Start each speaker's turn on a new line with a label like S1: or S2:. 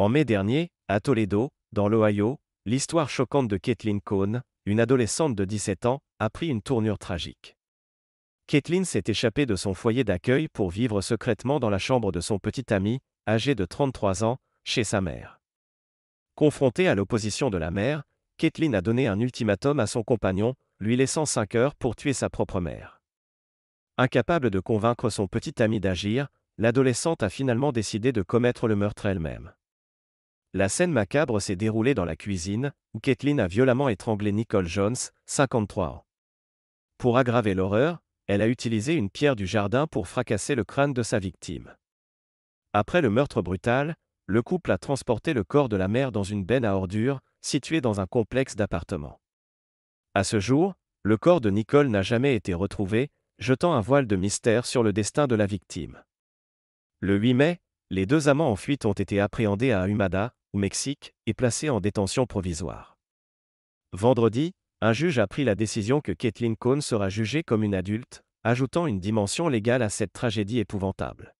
S1: En mai dernier, à Toledo, dans l'Ohio, l'histoire choquante de Kathleen Cohn, une adolescente de 17 ans, a pris une tournure tragique. Kathleen s'est échappée de son foyer d'accueil pour vivre secrètement dans la chambre de son petit ami, âgé de 33 ans, chez sa mère. Confrontée à l'opposition de la mère, Kathleen a donné un ultimatum à son compagnon, lui laissant 5 heures pour tuer sa propre mère. Incapable de convaincre son petit ami d'agir, l'adolescente a finalement décidé de commettre le meurtre elle-même. La scène macabre s'est déroulée dans la cuisine, où Kathleen a violemment étranglé Nicole Jones, 53 ans. Pour aggraver l'horreur, elle a utilisé une pierre du jardin pour fracasser le crâne de sa victime. Après le meurtre brutal, le couple a transporté le corps de la mère dans une benne à ordures, située dans un complexe d'appartements. À ce jour, le corps de Nicole n'a jamais été retrouvé, jetant un voile de mystère sur le destin de la victime. Le 8 mai, les deux amants en fuite ont été appréhendés à Humada, au Mexique, est placé en détention provisoire. Vendredi, un juge a pris la décision que Kathleen Cohn sera jugée comme une adulte, ajoutant une dimension légale à cette tragédie épouvantable.